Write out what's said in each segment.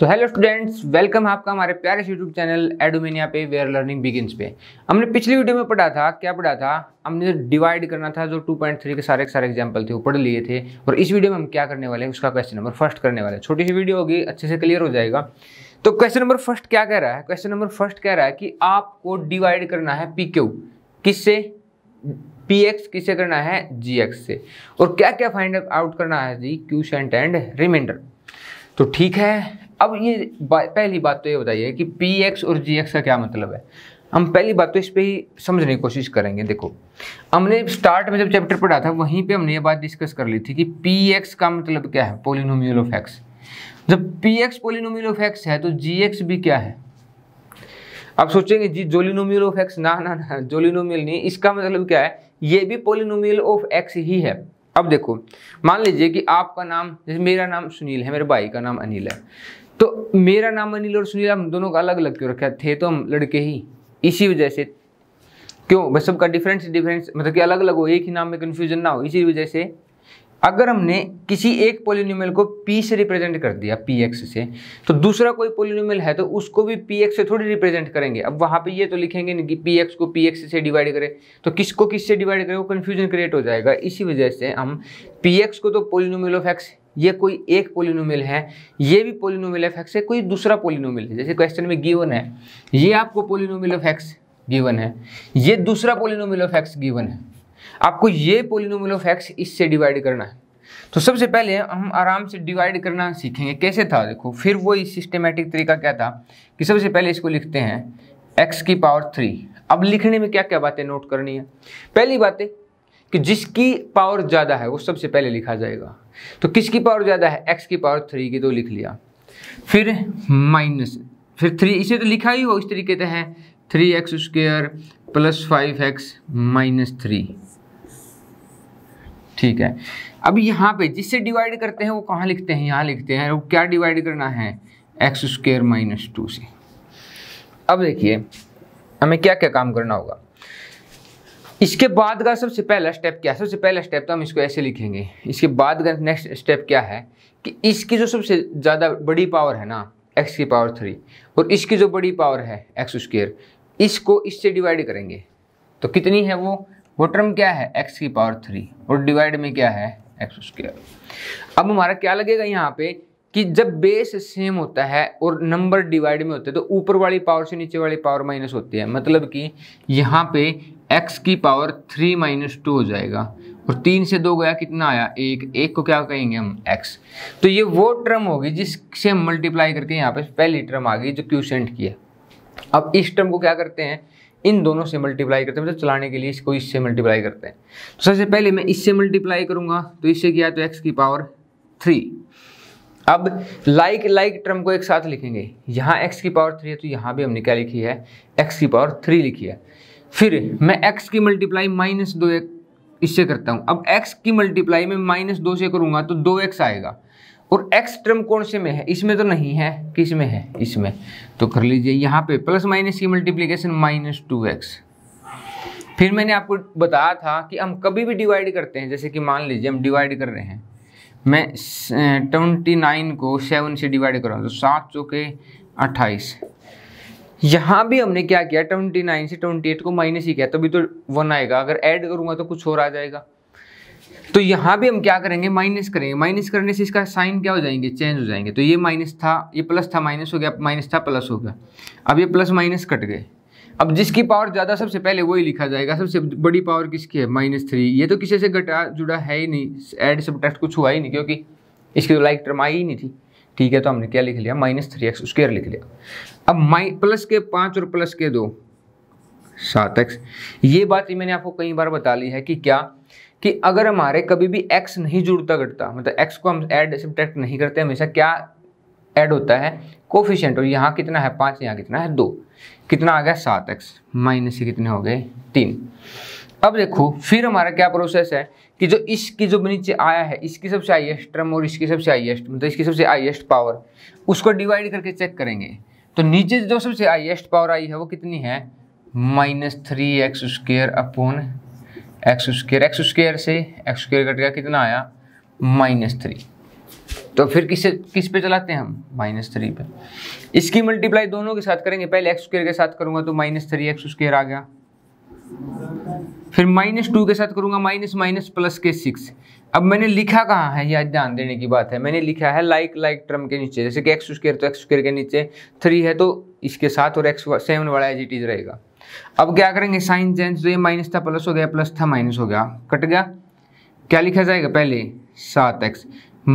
तो hello students welcome आपका हमारे प्यारे यूट्यूब चैनल एडोमिनिया पे वेयर लर्निंग बिगिंस पे हमने पिछली वीडियो में पढ़ा था क्या पढ़ा था हमने डिवाइड करना था जो 2.3 के सारे सारे एग्जाम्पल थे वो पढ़ लिए थे और इस वीडियो में हम क्या करने वाले हैं उसका क्वेश्चन नंबर फर्स्ट करने वाले हैं छोटी सी वीडियो होगी अच्छे से क्लियर हो जाएगा तो क्वेश्चन नंबर फर्स्ट क्या कह रहा है क्वेश्चन नंबर फर्स्ट कह रहा है कि आपको डिवाइड करना है पी क्यू किससे पी एक्स किससे करना है जी एक्स से और क्या क्या फाइंड आउट करना है G quotient and reminder तो ठीक है अब ये पहली बात तो ये बताइए कि पी एक्स और जी एक्स का क्या मतलब है हम पहली बात तो इस पर ही समझने की कोशिश करेंगे देखो हमने स्टार्ट में जब चैप्टर पढ़ा था वहीं पे हमने ये बात डिस्कस कर ली थी कि पी एक्स का मतलब क्या है पोलिनोमियल ऑफ एक्स जब P X polynomial of X है तो जी एक्स भी क्या है आप सोचेंगे जी जोलिनोमियल ऑफ एक्स ना ना ना जोलिनोमियल नहीं इसका मतलब क्या है ये भी पोलिनोमियल ऑफ एक्स ही है अब देखो मान लीजिए कि आपका नाम जैसे मेरा नाम सुनील है मेरे भाई का नाम अनिल है तो मेरा नाम अनिल और सुनील हम दोनों का अलग अलग क्यों रखा थे तो हम लड़के ही इसी वजह से क्यों भाई सबका डिफरेंस डिफरेंस मतलब कि अलग अलग हो एक ही नाम में कन्फ्यूजन ना हो इसी वजह से अगर हमने किसी एक पोलिनोमल को p से रिप्रेजेंट कर दिया पी एक्स से तो दूसरा कोई पोलिनोमल है तो उसको भी पी एक्स से थोड़ी रिप्रेजेंट करेंगे अब वहाँ पे ये तो लिखेंगे नहीं कि पी एक्स को पी एक्स से डिवाइड करें तो किसको किससे डिवाइड करें वो कन्फ्यूजन क्रिएट हो जाएगा इसी वजह से हम पी एक्स को तो पोलिनोमल ऑफ एक्स ये कोई एक पोलिनोमिल है ये भी पोलिनोमिल ऑफ एक्स है कोई दूसरा पोलिनोमिल है जैसे क्वेश्चन में गिवन है ये आपको पोलिनोमिल ऑफ एक्स गिवन है ये दूसरा पोलिनोमिल ऑफ एक्स गिवन है आपको ये पोलिनोमिल ऑफ एक्स इससे डिवाइड करना है तो सबसे पहले हम आराम से डिवाइड करना सीखेंगे कैसे था देखो फिर वही सिस्टमेटिक तरीका क्या था कि सबसे पहले इसको लिखते हैं एक्स की पावर थ्री अब लिखने में क्या क्या बातें नोट करनी है पहली बात है कि जिसकी पावर ज़्यादा है वो सबसे पहले लिखा जाएगा तो किसकी पावर ज़्यादा है एक्स की पावर थ्री की तो लिख लिया फिर माइनस फिर थ्री इसे तो लिखा ही हो इस तरीके से है three x square plus five X minus three ठीक है अब यहाँ पे जिससे डिवाइड करते हैं वो कहाँ लिखते हैं यहाँ लिखते हैं वो क्या डिवाइड करना है एक्स स्क्र माइनस टू से अब देखिए हमें क्या क्या काम करना होगा इसके बाद का सबसे पहला स्टेप क्या है सबसे पहला स्टेप तो हम इसको ऐसे लिखेंगे इसके बाद का नेक्स्ट स्टेप क्या है कि इसकी जो सबसे ज़्यादा बड़ी पावर है ना एक्स की पावर थ्री और इसकी जो बड़ी पावर है एक्स स्क्र इसको इससे डिवाइड करेंगे तो कितनी है वो वो टर्म क्या है एक्स की पावर थ्री और डिवाइड में क्या है एक्स स्क्र अब हमारा क्या लगेगा यहाँ पे कि जब बेस सेम होता है और नंबर डिवाइड में होते हैं तो ऊपर वाली पावर से नीचे वाली पावर माइनस होती है मतलब कि यहाँ पे एक्स की पावर थ्री माइनस टू हो जाएगा और तीन से दो गया कितना आया एक एक को क्या कहेंगे हम एक्स तो ये वो टर्म होगी जिससे हम मल्टीप्लाई करके यहाँ पे पहली टर्म आ गई जो क्यूसेंट की है अब इस टर्म को क्या करते हैं इन दोनों से मल्टीप्लाई करते हैं मतलब तो चलाने के लिए इसको इससे मल्टीप्लाई करते हैं तो सबसे पहले मैं इससे मल्टीप्लाई करूँगा तो इससे किया तो एक्स की पावर थ्री अब लाइक लाइक टर्म को एक साथ लिखेंगे यहाँ एक्स की पावर थ्री है तो यहाँ भी हमने क्या लिखी है एक्स की पावर थ्री लिखी है फिर मैं एक्स की मल्टीप्लाई माइनस दो एक इससे करता हूँ अब एक्स की मल्टीप्लाई में माइनस दो से करूँगा तो दो एक्स आएगा और एक्स टर्म कौन से में है इसमें तो नहीं है किस में है इसमें तो कर लीजिए यहाँ पे प्लस माइनस की मल्टीप्लीकेशन माइनस टू एक्स फिर मैंने आपको बताया था कि हम कभी भी डिवाइड करते हैं जैसे कि मान लीजिए हम डिवाइड कर रहे हैं मैं ट्वेंटी नाइन को सेवन से डिवाइड कर रहा हूँ तो सात चौके अट्ठाईस यहाँ भी हमने क्या किया ट्वेंटी नाइन से ट्वेंटी एट को माइनस ही किया तभी तो वन आएगा अगर ऐड करूँगा तो कुछ और आ जाएगा तो यहाँ भी हम क्या करेंगे माइनस करेंगे माइनस करने से इसका साइन क्या हो जाएंगे चेंज हो जाएंगे तो ये माइनस था ये प्लस था माइनस हो गया माइनस था प्लस हो गया अब ये प्लस माइनस कट गए अब जिसकी पावर ज़्यादा सबसे पहले वही लिखा जाएगा सबसे बड़ी पावर किसकी है माइनस थ्री ये तो किसी से घटा जुड़ा है ही नहीं एड सब कुछ हुआ ही नहीं क्योंकि इसकी तो लाइक टर्म आई ही नहीं थी ठीक है तो हमने क्या लिख लिया माइनस थ्री एक्स स्क्र लिख लिया अब माइ प्लस के पाँच और प्लस के दो सात एक्स ये बात मैंने आपको कई बार बता ली है कि क्या कि अगर हमारे कभी भी x नहीं जुड़ता घटता मतलब x को हम ऐड सब्ट्रैक्ट नहीं करते हमेशा क्या ऐड होता है कोफिशेंट और यहाँ कितना है पाँच यहाँ कितना है दो कितना आ गया सात एक्स माइनस कितने हो गए तीन अब देखो फिर हमारा क्या प्रोसेस है कि जो इसकी जो नीचे आया है इसकी सबसे हाइएस्ट टर्म और इसकी सबसे हाइएस्ट मतलब इसकी सबसे हाइएस्ट पावर उसको डिवाइड करके चेक करेंगे तो नीचे जो सबसे हाइएस्ट पावर आई है वो कितनी है minus three x square upon X square X square से एक्स स्क्र कट गया कितना आया माइनस थ्री तो फिर किसे किस पे चलाते हैं हम माइनस थ्री पे इसकी मल्टीप्लाई दोनों के साथ करेंगे पहले एक्स स्क्र के साथ करूँगा तो माइनस थ्री एक्स स्क्र आ गया फिर माइनस टू के साथ करूंगा माइनस माइनस प्लस के सिक्स अब मैंने लिखा कहाँ है यह ध्यान देने की बात है मैंने लिखा है लाइक लाइक टर्म के नीचे जैसे कि एक्स स्क्र तो एक्स स्क्र के नीचे थ्री है तो इसके साथ और एक्स सेवन वाला एज इट इज रहेगा अब क्या करेंगे साइन चेंज तो ये माइनस था प्लस हो गया प्लस था माइनस हो गया कट गया क्या लिखा जाएगा पहले सात एक्स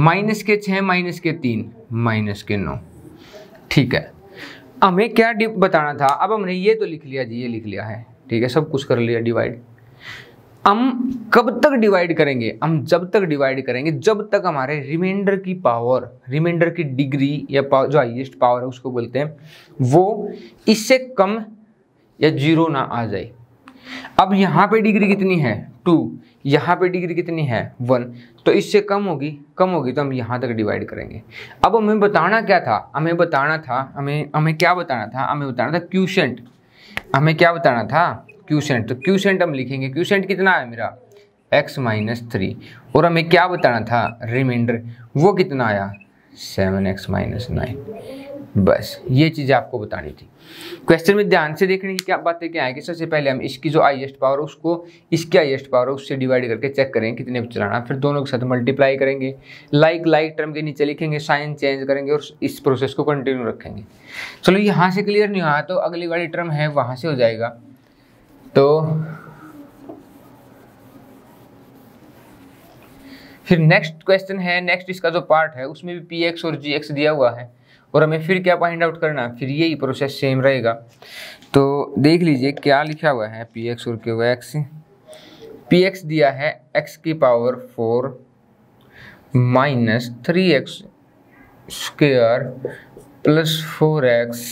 माइनस के छः माइनस के तीन माइनस के नौ ठीक है हमें क्या बताना था अब हमने ये तो लिख लिया जी ये लिख लिया है ठीक है सब कुछ कर लिया डिवाइड हम कब तक डिवाइड करेंगे हम जब तक डिवाइड करेंगे जब तक हमारे रिमाइंडर की पावर रिमाइंडर की डिग्री या पावर, जो हाइएस्ट पावर है उसको बोलते हैं वो इससे कम या जीरो ना आ जाए अब यहाँ पे डिग्री कितनी है टू यहाँ पे डिग्री कितनी है वन तो इससे कम होगी कम होगी तो हम यहाँ तक डिवाइड करेंगे अब हमें बताना क्या था हमें बताना था हमें हमें क्या बताना था हमें बताना था क्यूशेंट हमें क्या बताना था क्यूसेंट तो क्यूसेंट हम लिखेंगे क्यूसेंट कितना है मेरा एक्स माइनस थ्री और हमें क्या बताना था रिमाइंडर वो कितना आया सेवन एक्स माइनस नाइन बस ये चीज़ें आपको बतानी थी क्वेश्चन में ध्यान से देखने की क्या बातें क्या है कि सबसे पहले हम इसकी जो हाइएस्ट पावर उसको इसके हाइएस्ट पावर उससे डिवाइड करके चेक करेंगे कितने चलाना फिर दोनों के साथ मल्टीप्लाई करेंगे लाइक लाइक टर्म के नीचे लिखेंगे साइन चेंज करेंगे और इस प्रोसेस को कंटिन्यू रखेंगे चलो यहाँ से क्लियर नहीं हुआ तो अगली वाली टर्म है वहाँ से हो जाएगा तो फिर नेक्स्ट क्वेश्चन है नेक्स्ट इसका जो पार्ट है उसमें भी पी एक्स और जी एक्स दिया हुआ है और हमें फिर क्या फाइंड आउट करना फिर यही प्रोसेस सेम रहेगा तो देख लीजिए क्या लिखा हुआ है पी एक्स और क्यू एक्स पी एक्स दिया है एक्स की power four minus three x square plus four X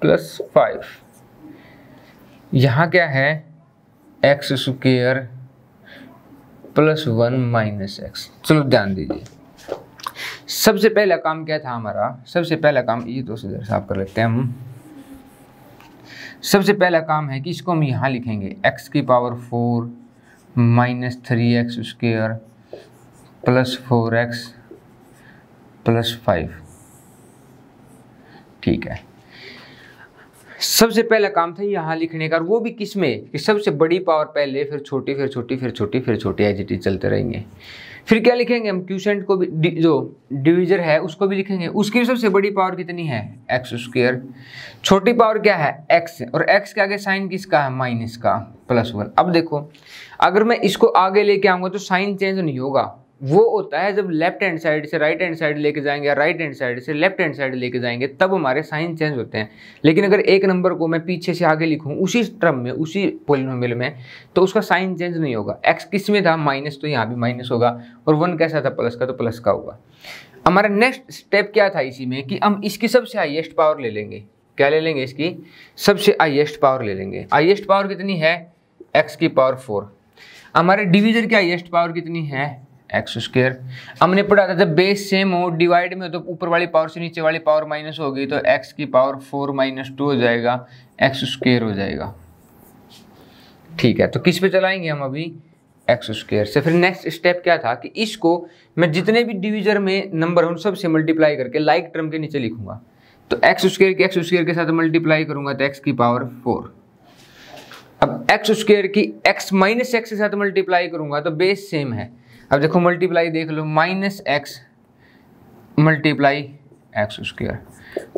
plus five यहाँ क्या है x square plus one minus X चलो ध्यान दीजिए सबसे पहला काम क्या था हमारा सबसे पहला काम ये दोस्त इधर साफ कर लेते हैं हम सबसे पहला काम है कि इसको हम यहाँ लिखेंगे x की power four minus three x square plus four X plus five ठीक है सबसे पहला काम था यहाँ लिखने का और वो भी किस में कि सबसे बड़ी पावर पहले फिर छोटी फिर छोटी फिर छोटी फिर छोटी एजिटी चलते रहेंगे फिर क्या लिखेंगे हम क्यूसेंट को भी जो डिविजर है उसको भी लिखेंगे उसकी सबसे बड़ी पावर कितनी है एक्स स्क्र छोटी पावर क्या है एक्स और एक्स के आगे साइन किसका है माइनस का प्लस वन अब देखो अगर मैं इसको आगे लेके आऊंगा तो साइन चेंज तो नहीं होगा वो होता है जब लेफ्ट हैंड साइड से राइट हैंड साइड लेके जाएंगे या राइट हैंड साइड से लेफ्ट हैंड साइड लेके जाएंगे तब हमारे साइन चेंज होते हैं लेकिन अगर एक नंबर को मैं पीछे से आगे लिखूँ उसी ट्रम में उसी पोलिनोमिल में तो उसका साइन चेंज नहीं होगा एक्स किस में था माइनस तो यहाँ भी माइनस होगा और वन कैसा था प्लस का तो प्लस का होगा हमारा नेक्स्ट स्टेप क्या था इसी में कि हम इसकी सबसे हाइएस्ट पावर ले लेंगे क्या ले लेंगे इसकी सबसे हाइएस्ट पावर ले लेंगे हाइएस्ट पावर कितनी है एक्स की पावर फोर हमारे डिवीजन की हाइएस्ट पावर कितनी है एक्स स्क्र हमने पढ़ा था जब बेस सेम हो डिवाइड में हो तो ऊपर वाली पावर से नीचे वाली पावर माइनस होगी तो एक्स की पावर फोर माइनस टू हो जाएगा एक्स स्क्र हो जाएगा ठीक है तो किस पे चलाएंगे हम अभी एक्स स्क्र से फिर नेक्स्ट स्टेप क्या था कि इसको मैं जितने भी डिविजर में नंबर उन सबसे मल्टीप्लाई करके लाइक टर्म के नीचे लिखूंगा तो एक्स स्क्र के एक्स स्क्र के साथ मल्टीप्लाई करूंगा तो एक्स की पावर फोर अब एक्स स्क्र की एक्स माइनस एक्स के साथ मल्टीप्लाई करूंगा तो बेस सेम है अब देखो मल्टीप्लाई देख लो minus X multiply X square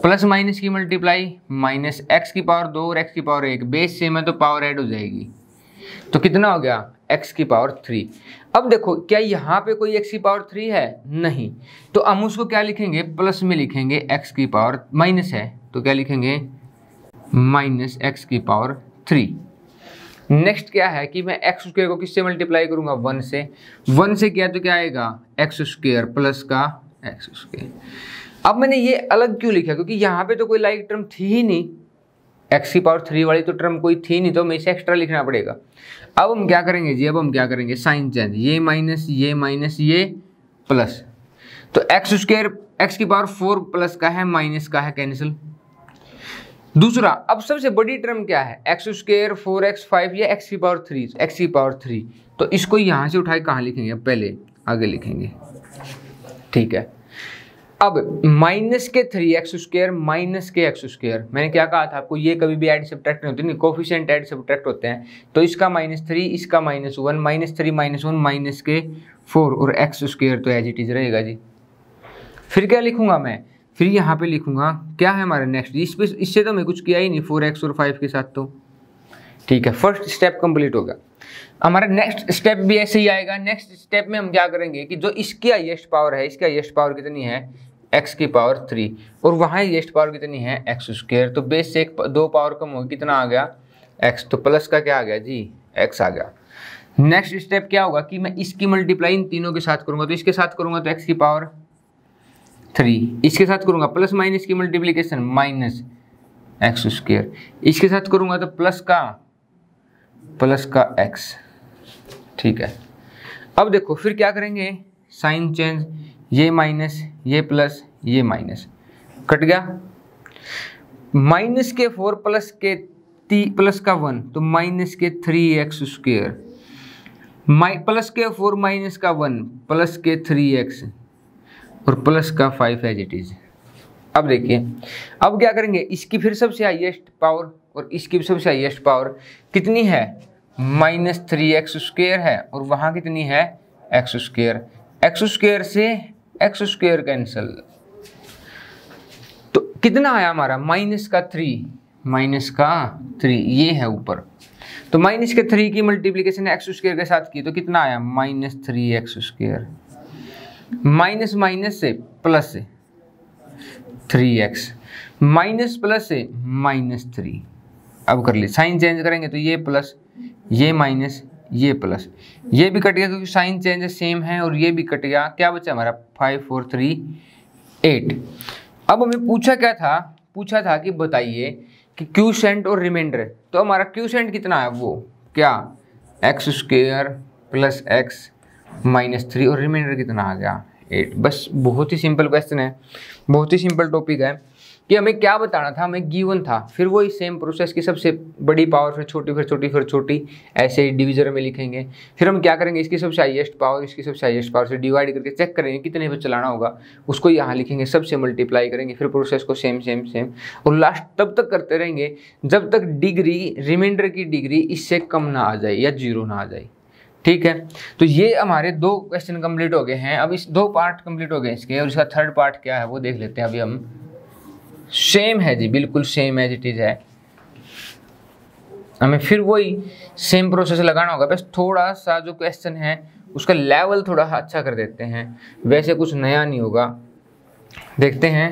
plus minus की मल्टीप्लाई माइनस एक्स की पावर दो और एक्स की पावर एक बेस सेम है तो पावर ऐड हो जाएगी तो कितना हो गया एक्स की पावर थ्री अब देखो क्या यहाँ पे कोई एक्स की पावर थ्री है नहीं तो हम उसको क्या लिखेंगे प्लस में लिखेंगे एक्स की पावर माइनस है तो क्या लिखेंगे माइनस एक्स की पावर थ्री नेक्स्ट क्या है कि मैं एक्स स्क्र को किससे मल्टीप्लाई करूंगा वन से वन से किया तो क्या आएगा एक्स स्क्र प्लस का एक्स स्क्र अब मैंने ये अलग क्यों लिखा क्योंकि यहाँ पे तो कोई लाइक टर्म थी ही नहीं एक्स की पावर थ्री वाली तो टर्म कोई थी नहीं तो मैं इसे एक्स्ट्रा लिखना पड़ेगा अब हम क्या करेंगे जी अब हम क्या करेंगे साइन चेंज ये माइनस ये माइनस ये प्लस तो एक्स स्क्र एक्स की पावर फोर प्लस का है माइनस का है कैंसिल दूसरा अब सबसे बड़ी टर्म क्या है x square four x five या एक्स की पावर थ्री एक्स की पावर थ्री तो इसको यहां से उठाए कहा लिखेंगे पहले आगे लिखेंगे ठीक है अब माइनस के थ्री एक्स स्क्र माइनस के एक्स स्क्र मैंने क्या कहा था आपको ये कभी भी एड सब्ट्रैक्ट नहीं होते नहीं कोफिशियंट एड सब्ट्रैक्ट होते हैं तो इसका माइनस थ्री इसका minus one minus three minus one minus के फोर और एक्स स्क्र तो एज इट इज रहेगा जी फिर क्या लिखूंगा मैं फिर यहाँ पे लिखूंगा क्या है हमारा नेक्स्ट इस पे इससे तो मैं कुछ किया ही नहीं फोर एक्स और फाइव के साथ तो ठीक है फर्स्ट स्टेप कंप्लीट होगा हमारा नेक्स्ट स्टेप भी ऐसे ही आएगा नेक्स्ट स्टेप में हम क्या करेंगे कि जो इसकी हाइएस्ट पावर है इसकी हाइएस्ट पावर कितनी है एक्स की पावर थ्री और वहाँ हाइएस्ट पावर कितनी है एक्स स्क्वेयर तो बेस से एक दो पावर कम होगी कितना आ गया एक्स तो प्लस का क्या आ गया जी एक्स आ गया नेक्स्ट स्टेप क्या होगा कि मैं इसकी मल्टीप्लाई इन तीनों के साथ करूंगा तो इसके साथ करूंगा तो एक्स की पावर थ्री इसके साथ करूंगा प्लस माइनस की मल्टीप्लीकेशन माइनस एक्स स्क्वेयर इसके साथ करूंगा तो प्लस का प्लस का एक्स ठीक है अब देखो फिर क्या करेंगे साइन चेंज ये माइनस ये प्लस ये माइनस कट गया माइनस के फोर प्लस के ती प्लस का वन तो माइनस के थ्री एक्स स्क्वेयर प्लस के फोर माइनस का वन प्लस के थ्री एक्स और प्लस का फाइव एज इट इज़ अब देखिए अब क्या करेंगे इसकी फिर सबसे हाईएस्ट पावर और इसकी भी सबसे हाइएस्ट पावर कितनी है माइनस थ्री एक्स स्क्वेयर है और वहाँ कितनी है एक्स स्क्वेयर एक्स स्क्वेयर से एक्स स्क्वेयर कैंसल तो कितना आया हमारा माइनस का थ्री माइनस का थ्री ये है ऊपर तो माइनस के थ्री की मल्टीप्लीकेशन एक्स स्क्वेयर के साथ की तो कितना आया minus three x square minus minus से प्लस से थ्री एक्स माइनस प्लस से माइनस थ्री अब कर लिए साइन चेंज करेंगे तो ये प्लस ये माइनस ये प्लस ये भी कट गया क्योंकि साइन चेंज सेम है और ये भी कट गया क्या बचा हमारा फाइव फोर थ्री एट अब हमें पूछा क्या था पूछा था कि बताइए कि क्यू सेंट और रिमाइंडर तो हमारा क्यू सेंट कितना है वो क्या x square plus x minus three और रिमाइंडर कितना आ गया एट बस बहुत ही सिंपल क्वेश्चन है बहुत ही सिंपल टॉपिक है कि हमें क्या बताना था हमें गिवन था फिर वही सेम प्रोसेस की सबसे बड़ी पावर फिर छोटी फिर छोटी फिर छोटी ऐसे ही डिविजन में लिखेंगे फिर हम क्या करेंगे इसकी सबसे हाइएस्ट पावर इसकी सबसे हाइएस्ट पावर से डिवाइड करके चेक करेंगे कितने पर चलाना होगा उसको यहाँ लिखेंगे सबसे मल्टीप्लाई करेंगे फिर प्रोसेस को सेम सेम सेम और लास्ट तब तक करते रहेंगे जब तक डिग्री रिमाइंडर की डिग्री इससे कम ना आ जाए या जीरो ना आ जाए ठीक है तो ये हमारे दो क्वेश्चन कंप्लीट हो गए हैं अब इस दो पार्ट कंप्लीट हो गए इसके और इसका थर्ड पार्ट क्या है वो देख लेते हैं अभी हम सेम है जी बिल्कुल सेम एज इट इज़ है हमें फिर वही सेम प्रोसेस लगाना होगा बस थोड़ा सा जो क्वेश्चन है उसका लेवल थोड़ा अच्छा कर देते हैं वैसे कुछ नया नहीं होगा देखते हैं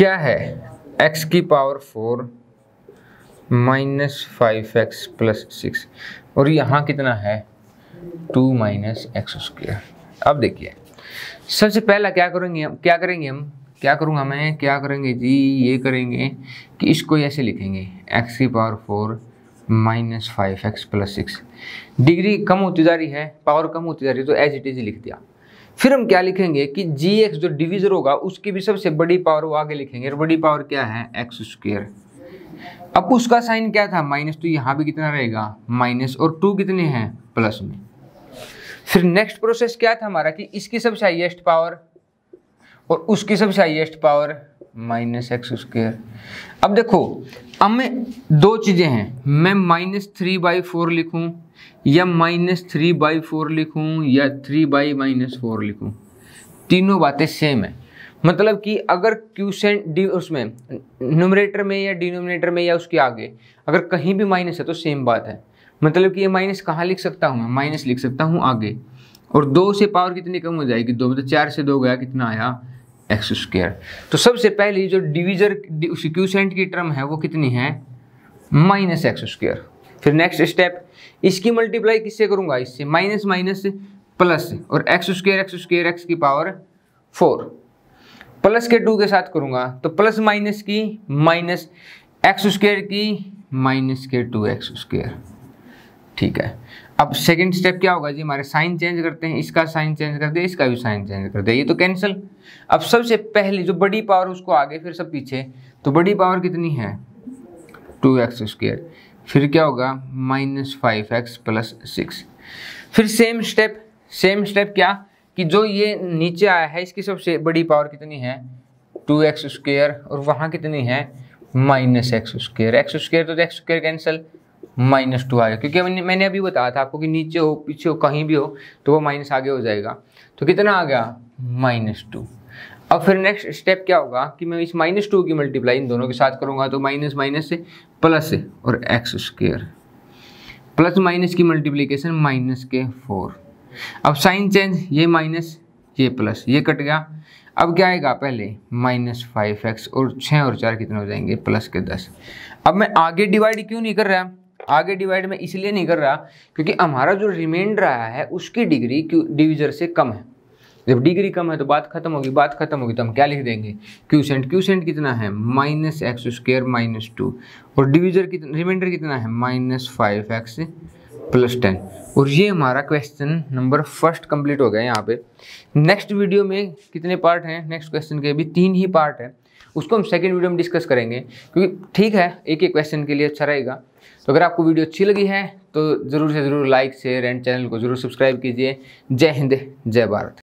क्या है x की power four minus five x plus six और यहाँ कितना है टू माइनस एक्स स्क्वेयर अब देखिए सबसे पहला क्या करेंगे हम क्या करेंगे हम क्या करूँगा मैं क्या करेंगे जी ये करेंगे कि इसको ऐसे लिखेंगे एक्स की power four minus five x plus six degree कम होती जा रही है पावर कम होती जा रही है तो एज इट इज लिख दिया फिर हम क्या लिखेंगे कि जी एक्स जो डिविजर होगा उसकी भी सबसे बड़ी पावर वो आगे लिखेंगे और बड़ी पावर क्या है एक्स स्क्वेयर अब उसका साइन क्या था माइनस तो यहाँ भी कितना रहेगा माइनस और टू कितने हैं प्लस में फिर नेक्स्ट प्रोसेस क्या था हमारा कि इसकी सबसे हाइएस्ट पावर और उसकी सबसे highest power minus x square अब देखो अब मैं दो चीज़ें हैं मैं माइनस थ्री बाई फोर लिखूं या माइनस थ्री बाई फोर लिखूं या थ्री बाई माइनस फोर लिखूं तीनों बातें सेम है मतलब कि अगर क्यूसेंट डी उसमें नोमिनेटर में या डिनोमिनेटर में या उसके आगे अगर कहीं भी माइनस है तो सेम बात है मतलब कि ये माइनस कहाँ लिख सकता हूँ मैं माइनस लिख सकता हूँ आगे और दो से पावर कितनी कम हो जाएगी दो मतलब चार से दो गया कितना आया एक्स स्क्र तो सबसे पहले जो डिविजर क्यूसेंट की टर्म है वो कितनी है माइनस एक्स स्क्र फिर नेक्स्ट स्टेप इसकी मल्टीप्लाई किससे करूँगा इससे माइनस माइनस प्लस और x square x square x की पावर फोर प्लस के टू के साथ करूंगा तो प्लस माइनस की माइनस एक्स स्क्र की माइनस के टू एक्स स्क्र ठीक है अब सेकंड स्टेप क्या होगा जी हमारे साइन चेंज करते हैं इसका साइन चेंज कर दिया इसका भी साइन चेंज कर दिया ये तो कैंसिल अब सबसे पहले जो बड़ी पावर उसको आगे फिर सब पीछे तो बड़ी पावर कितनी है टू एक्स स्क्र फिर क्या होगा minus five x plus six फिर सेम स्टेप सेम स्टेप क्या कि जो ये नीचे आया है इसकी सबसे बड़ी पावर कितनी है टू एक्स स्क्वेयर और वहाँ कितनी है minus x square x square तो x square cancel minus two आएगा क्योंकि मैंने अभी बताया था आपको कि नीचे हो पीछे हो कहीं भी हो तो वो माइनस आगे हो जाएगा तो कितना आ गया माइनस टू अब फिर नेक्स्ट स्टेप क्या होगा कि मैं इस माइनस टू की मल्टीप्लाई इन दोनों के साथ करूँगा तो माइनस माइनस से प्लस और एक्स स्क्वेयर प्लस माइनस की मल्टीप्लीकेशन माइनस के फोर अब साइन चेंज ये माइनस ये प्लस ये कट गया अब क्या आएगा पहले माइनस फाइव एक्स और छः और चार कितने हो जाएंगे प्लस के दस अब मैं आगे डिवाइड क्यों नहीं कर रहा आगे डिवाइड में इसलिए नहीं कर रहा क्योंकि हमारा जो रिमाइंडर आया है उसकी डिग्री डिविजर से कम है जब डिग्री कम है तो बात खत्म होगी बात खत्म होगी तो हम क्या लिख देंगे क्यूसेंट क्यूसेंट कितना है minus x square minus two और डिविजर कितना रिमाइंडर कितना है minus five x plus ten और ये हमारा क्वेश्चन नंबर फर्स्ट कंप्लीट हो गया यहाँ पे नेक्स्ट वीडियो में कितने पार्ट हैं नेक्स्ट क्वेश्चन के भी तीन ही पार्ट हैं उसको हम सेकेंड वीडियो में डिस्कस करेंगे क्योंकि ठीक है एक एक क्वेश्चन के लिए अच्छा रहेगा तो अगर आपको वीडियो अच्छी लगी है तो ज़रूर से ज़रूर लाइक शेयर एंड चैनल को ज़रूर सब्सक्राइब कीजिए जय हिंद जय भारत